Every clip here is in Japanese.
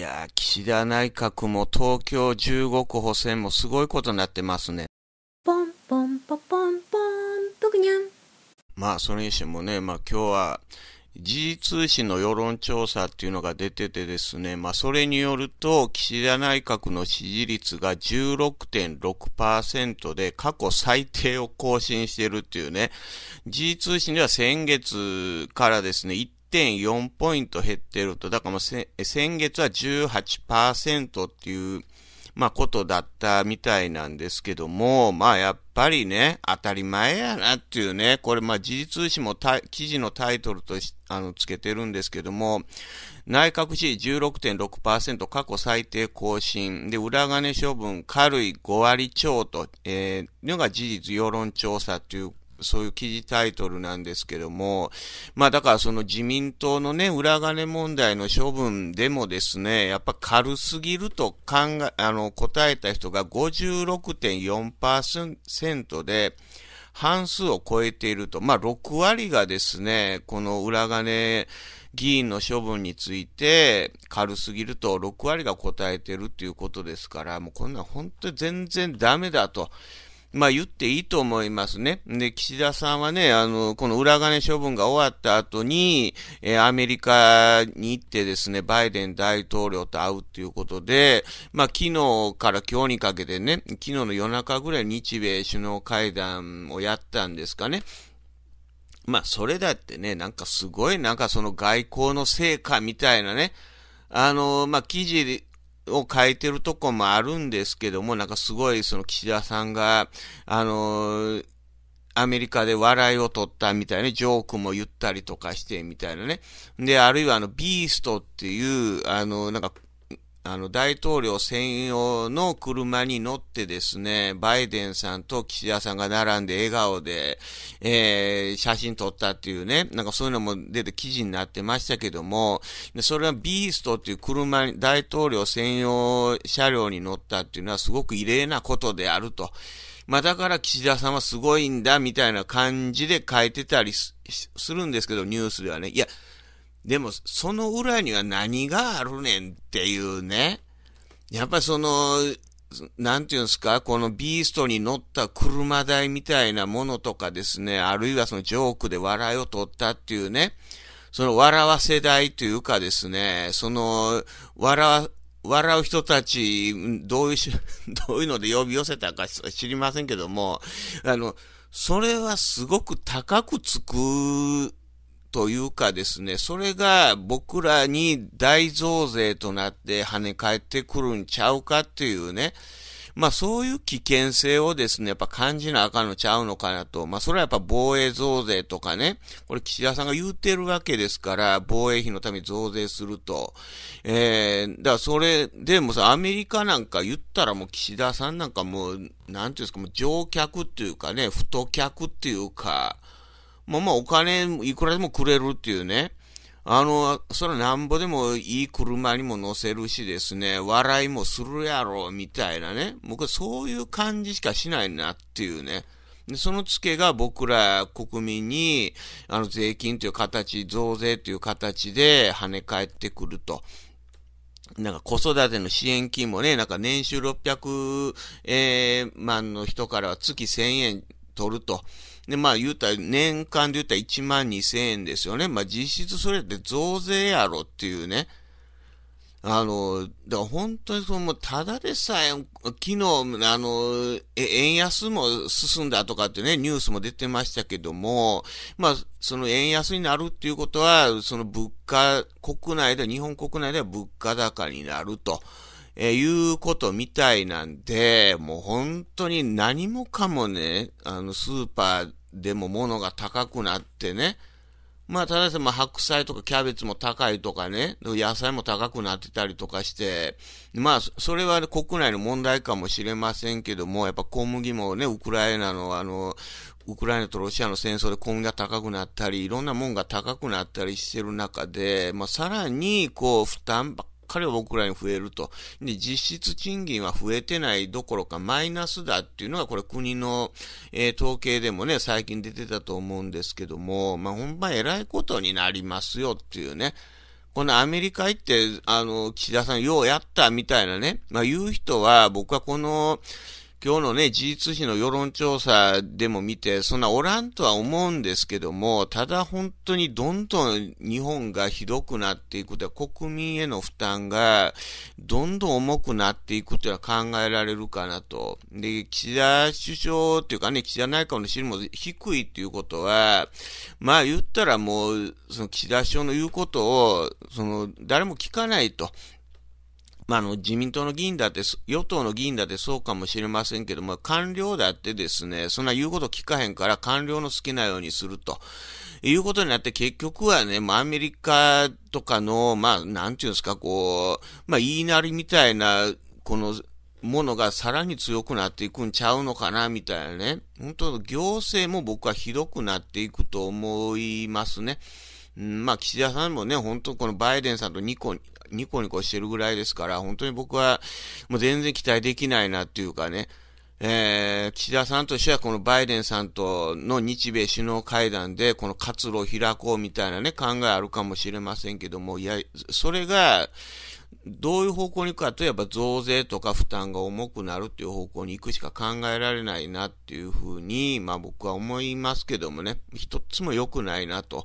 やー、岸田内閣も東京15区補選もすごいことになってますね。ポンポンポポンポン、ぷくにゃん。まあ、それにしてもね、まあ今日は、時事通信の世論調査っていうのが出ててですね、まあそれによると、岸田内閣の支持率が16.6%で過去最低を更新してるっていうね、時事通信では先月からですね、1.4ポイント減ってると、だからもう先月は18%っていう、まあ、ことだったみたいなんですけども、まあ、やっぱりね、当たり前やなっていうね、これ、まあ、時事通信も記事のタイトルとし、あの、つけてるんですけども、内閣支持16.6%過去最低更新。で、裏金処分軽い5割超と、えー、のが事実世論調査というそういう記事タイトルなんですけども、まあだからその自民党のね、裏金問題の処分でもですね、やっぱ軽すぎると考え、あの、答えた人が56.4%で、半数を超えていると。まあ、6割がですね、この裏金議員の処分について軽すぎると6割が答えてるっていうことですから、もうこんな本当に全然ダメだと。まあ言っていいと思いますね。で、岸田さんはね、あの、この裏金処分が終わった後に、えー、アメリカに行ってですね、バイデン大統領と会うっていうことで、まあ昨日から今日にかけてね、昨日の夜中ぐらい日米首脳会談をやったんですかね。まあそれだってね、なんかすごいなんかその外交の成果みたいなね、あの、まあ、記事を変えてるとこもあるんですけども、なんかすごいその岸田さんが、あのアメリカで笑いを取ったみたいな、ジョークも言ったりとかしてみたいなね。で、あるいはあの、ビーストっていう、あの、なんか、あの、大統領専用の車に乗ってですね、バイデンさんと岸田さんが並んで笑顔で、えー、写真撮ったっていうね、なんかそういうのも出て記事になってましたけども、それはビーストっていう車に、大統領専用車両に乗ったっていうのはすごく異例なことであると。まあだから岸田さんはすごいんだみたいな感じで書いてたりするんですけど、ニュースではね。いや、でも、その裏には何があるねんっていうね。やっぱその、なんていうんですか、このビーストに乗った車台みたいなものとかですね、あるいはそのジョークで笑いを取ったっていうね、その笑わせ台というかですね、その、笑、笑う人たち、どういう どういうので呼び寄せたか知りませんけども、あの、それはすごく高くつくというかですね、それが僕らに大増税となって跳ね返ってくるんちゃうかっていうね、まあそういう危険性をですね、やっぱ感じなあかんのちゃうのかなと。まあそれはやっぱ防衛増税とかね、これ岸田さんが言うてるわけですから、防衛費のために増税すると。えー、だからそれでもさ、アメリカなんか言ったらもう岸田さんなんかもう、なんていうんですか、もう乗客っていうかね、太客っていうか、まあまあお金いくらでもくれるっていうね。あの、それなんぼでもいい車にも乗せるしですね、笑いもするやろ、みたいなね。僕はそういう感じしかしないなっていうね。でそのツケが僕ら国民に、あの、税金という形、増税という形で跳ね返ってくると。なんか子育ての支援金もね、なんか年収600万の人からは月1000円取ると。で、まあ言うたら、年間で言ったら1万2000円ですよね。まあ実質それって増税やろっていうね。あの、だから本当にその、ただでさえ、昨日、あの、円安も進んだとかってね、ニュースも出てましたけども、まあ、その円安になるっていうことは、その物価、国内で、日本国内では物価高になると。えいうことみたいなんで、もう本当に何もかもね、あの、スーパーでも物が高くなってね、まあ、ただし、まあ、白菜とかキャベツも高いとかね、野菜も高くなってたりとかして、まあ、それは国内の問題かもしれませんけども、やっぱ小麦もね、ウクライナの、あの、ウクライナとロシアの戦争で小麦が高くなったり、いろんなもんが高くなったりしてる中で、まあ、さらに、こう、負担ばかり僕らに増えると。で、実質賃金は増えてないどころかマイナスだっていうのが、これ国の、えー、統計でもね、最近出てたと思うんですけども、まあ、ほんま偉いことになりますよっていうね。このアメリカ行って、あの、岸田さんようやったみたいなね、まあ、言う人は、僕はこの、今日のね、事実比の世論調査でも見て、そんなおらんとは思うんですけども、ただ本当にどんどん日本がひどくなっていくと国民への負担がどんどん重くなっていくとは考えられるかなと。で、岸田首相っていうかね、岸田内閣の支持も低いっていうことは、まあ言ったらもう、その岸田首相の言うことを、その、誰も聞かないと。まあ、の、自民党の議員だって、与党の議員だってそうかもしれませんけども、官僚だってですね、そんな言うこと聞かへんから官僚の好きなようにすると。いうことになって結局はね、まあ、アメリカとかの、まあ、なんていうんですか、こう、まあ、言いなりみたいな、この、ものがさらに強くなっていくんちゃうのかな、みたいなね。本当、行政も僕はひどくなっていくと思いますね。うん、まあ、岸田さんもね、本当このバイデンさんとニコ、ニコニコしてるぐらいですから、本当に僕はもう全然期待できないなっていうかね、えー、岸田さんとしてはこのバイデンさんとの日米首脳会談でこの活路を開こうみたいなね、考えあるかもしれませんけども、いや、それが、どういう方向に行くかといえば増税とか負担が重くなるっていう方向に行くしか考えられないなっていうふうに、まあ僕は思いますけどもね、一つも良くないなと。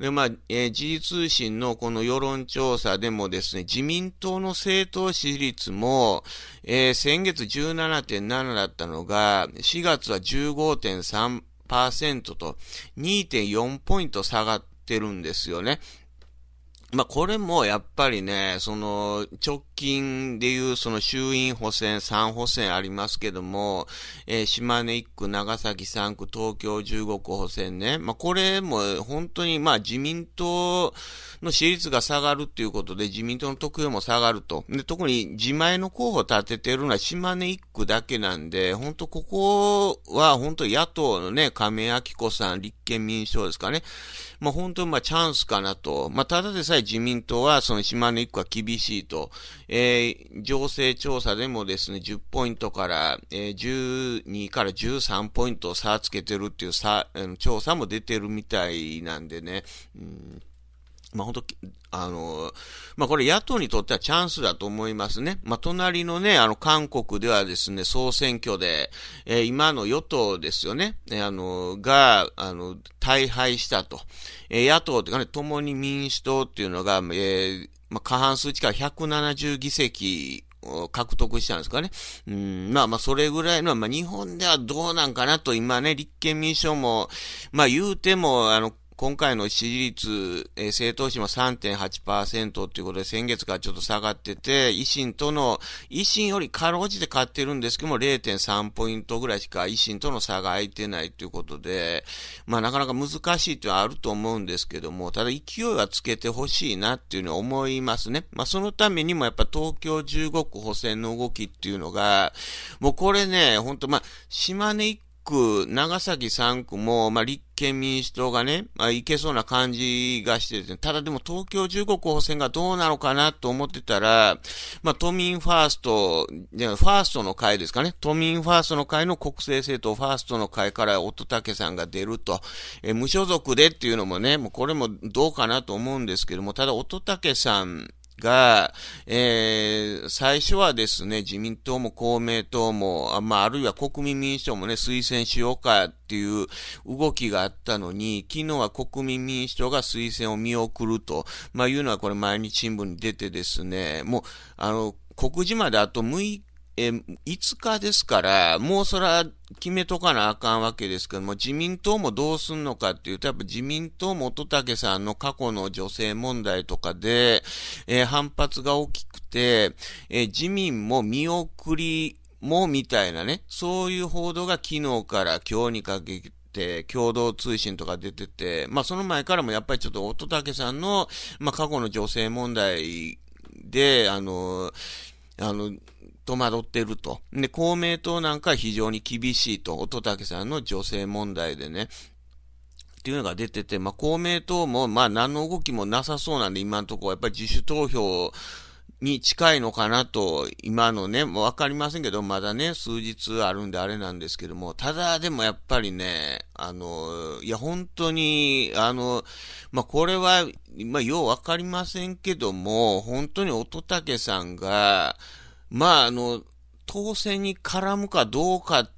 で、まあ、えー、時事通信のこの世論調査でもですね、自民党の政党支持率も、えー、先月17.7だったのが、4月は15.3%と2.4ポイント下がってるんですよね。まあ、これもやっぱりね、その、直近でいうその衆院補選、三補選ありますけども、えー、島根一区、長崎三区、東京十五区補選ね。まあ、これも本当にまあ自民党の支持率が下がるっていうことで自民党の得票も下がると。で、特に自前の候補を立ててるのは島根一区だけなんで、本当ここは本当野党のね、亀明子さん、立憲民主党ですかね。まあ、本当にまあチャンスかなと。まあ、ただでさえ自民党はその島根一区は厳しいと。えー、情勢調査でもですね、10ポイントから、えー、12から13ポイント差つけてるっていう差、調査も出てるみたいなんでね、うんまあ、本当、あの、まあ、これ野党にとってはチャンスだと思いますね。まあ、隣のね、あの、韓国ではですね、総選挙で、えー、今の与党ですよね、えー、あの、が、あの、大敗したと。えー、野党というかね、共に民主党っていうのが、えー、まあ、過半数近い170議席を獲得したんですかね。うん、まあまあ、それぐらいの、まあ、日本ではどうなんかなと、今ね、立憲民主党も、まあ、言うても、あの、今回の支持率、えー、政党支も3.8%ということで、先月からちょっと下がってて、維新との、維新よりかろうじて買ってるんですけども、0.3ポイントぐらいしか維新との差が開いてないということで、まあなかなか難しいというのはあると思うんですけども、ただ勢いはつけてほしいなっていうのは思いますね。まあそのためにもやっぱ東京15区補選の動きっていうのが、もうこれね、ほんとまあ、島根1区、長崎3区も、まあ、立憲民主党がね、まあ、いけそうな感じがしてて、ただでも東京15区補選がどうなのかなと思ってたら、まあ、都民ファースト、じゃファーストの会ですかね、都民ファーストの会の国政政党ファーストの会から乙武さんが出ると、え無所属でっていうのもね、もうこれもどうかなと思うんですけども、ただ乙武さん、が、えー、最初はですね、自民党も公明党も、あまあ、あるいは国民民主党もね、推薦しようかっていう動きがあったのに、昨日は国民民主党が推薦を見送ると、まあ、いうのはこれ毎日新聞に出てですね、もう、あの、告示まであと6日え、5日ですから、もうそら決めとかなあかんわけですけども、自民党もどうすんのかっていうと、やっぱ自民党も乙武さんの過去の女性問題とかで、えー、反発が大きくて、えー、自民も見送りもみたいなね、そういう報道が昨日から今日にかけて、共同通信とか出てて、まあその前からもやっぱりちょっと乙武さんの、まあ過去の女性問題で、あの、あの、戸惑っていると。で、公明党なんか非常に厳しいと、乙武さんの女性問題でね。っていうのが出てて、まあ、公明党も、まあ、何の動きもなさそうなんで、今のところ、やっぱり自主投票に近いのかなと、今のね、わかりませんけど、まだね、数日あるんであれなんですけども、ただでもやっぱりね、あの、いや、本当に、あの、まあ、これは、まあ、ようわかりませんけども、本当に乙武さんが、まあ、あの、当選に絡むかどうか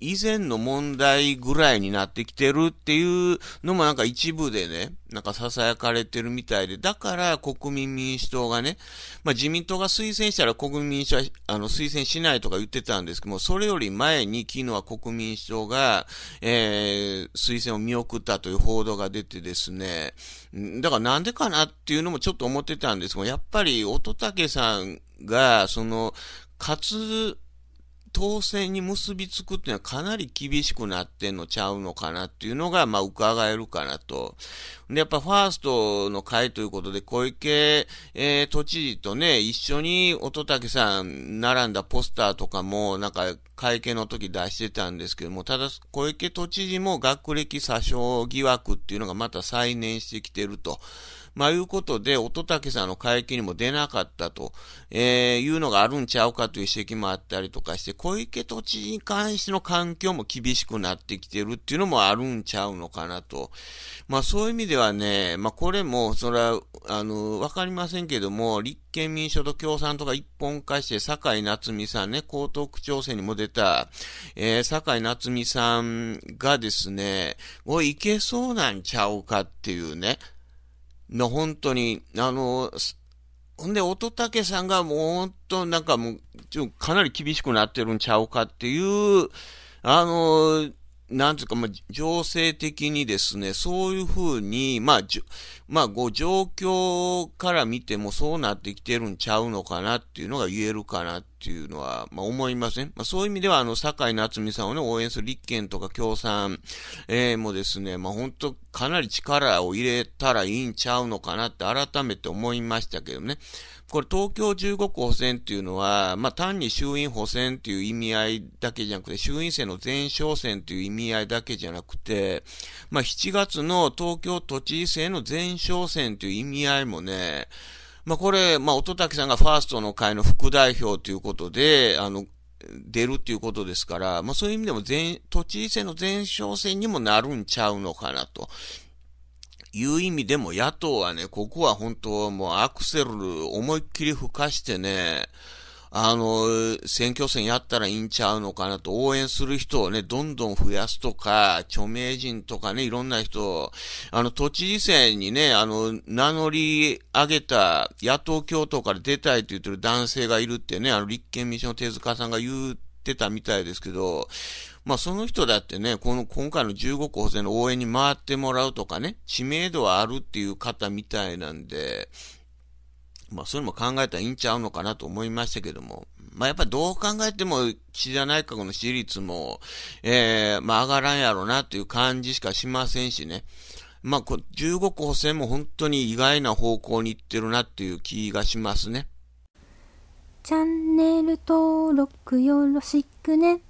以前の問題ぐらいになってきてるっていうのもなんか一部でね、なんか囁かれてるみたいで、だから国民民主党がね、まあ自民党が推薦したら国民民主はあの推薦しないとか言ってたんですけども、それより前に昨日は国民主党が、えー、推薦を見送ったという報道が出てですね、だからなんでかなっていうのもちょっと思ってたんですけど、やっぱり乙武さんが、その、勝当選に結びつくっていうのはかなり厳しくなってんのちゃうのかなっていうのが、まあ、伺えるかなと。で、やっぱファーストの会ということで、小池、えー、都知事とね、一緒に乙武さん並んだポスターとかも、なんか、会見の時出してたんですけども、ただ、小池都知事も学歴詐称疑惑っていうのがまた再燃してきてると。まあ、いうことで、乙武さんの会見にも出なかったと、えー、いうのがあるんちゃうかという指摘もあったりとかして、小池都知事に関しての環境も厳しくなってきてるっていうのもあるんちゃうのかなと。まあ、そういう意味ではね、まあ、これも、それは、あの、わかりませんけども、立憲民主党と共産党が一本化して、坂井夏美さんね、江東区長選にも出た、えー、坂井夏美さんがですね、おい、いけそうなんちゃうかっていうね、の本当に、あの、ほんで、乙武さんがもう本当なんかもう、かなり厳しくなってるんちゃうかっていう、あの、なんつうか、まあ、情勢的にですね、そういうふうに、まあ、じまあ、ご状況から見てもそうなってきてるんちゃうのかなっていうのが言えるかなっていうのは、まあ、思いません、ね。まあ、そういう意味では、あの、坂井夏美さんをね、応援する立憲とか共産、えー、もですね、まあ、本当かなり力を入れたらいいんちゃうのかなって改めて思いましたけどね。これ東京15区補選っていうのは、まあ、単に衆院補選っていう意味合いだけじゃなくて、衆院選の前哨戦という意味合いだけじゃなくて、まあ、7月の東京都知事選の前哨戦という意味合いもね、まあ、これ、まあ、音滝さんがファーストの会の副代表ということで、あの、出るっていうことですから、まあ、そういう意味でも全、都知事選の前哨戦にもなるんちゃうのかなと。いう意味でも野党はね、ここは本当もうアクセル思いっきり吹かしてね、あの、選挙戦やったらいいんちゃうのかなと、応援する人をね、どんどん増やすとか、著名人とかね、いろんな人、あの、都知事選にね、あの、名乗り上げた野党共闘から出たいと言ってる男性がいるってね、あの、立憲民主の手塚さんが言ってたみたいですけど、まあその人だってね、この今回の15個補正の応援に回ってもらうとかね、知名度はあるっていう方みたいなんで、まあそれも考えたらいいんちゃうのかなと思いましたけども。まあやっぱりどう考えても岸田内閣の支持率も、ええー、まあ上がらんやろなっていう感じしかしませんしね。まあ15個補正も本当に意外な方向に行ってるなっていう気がしますね。チャンネル登録よろしくね。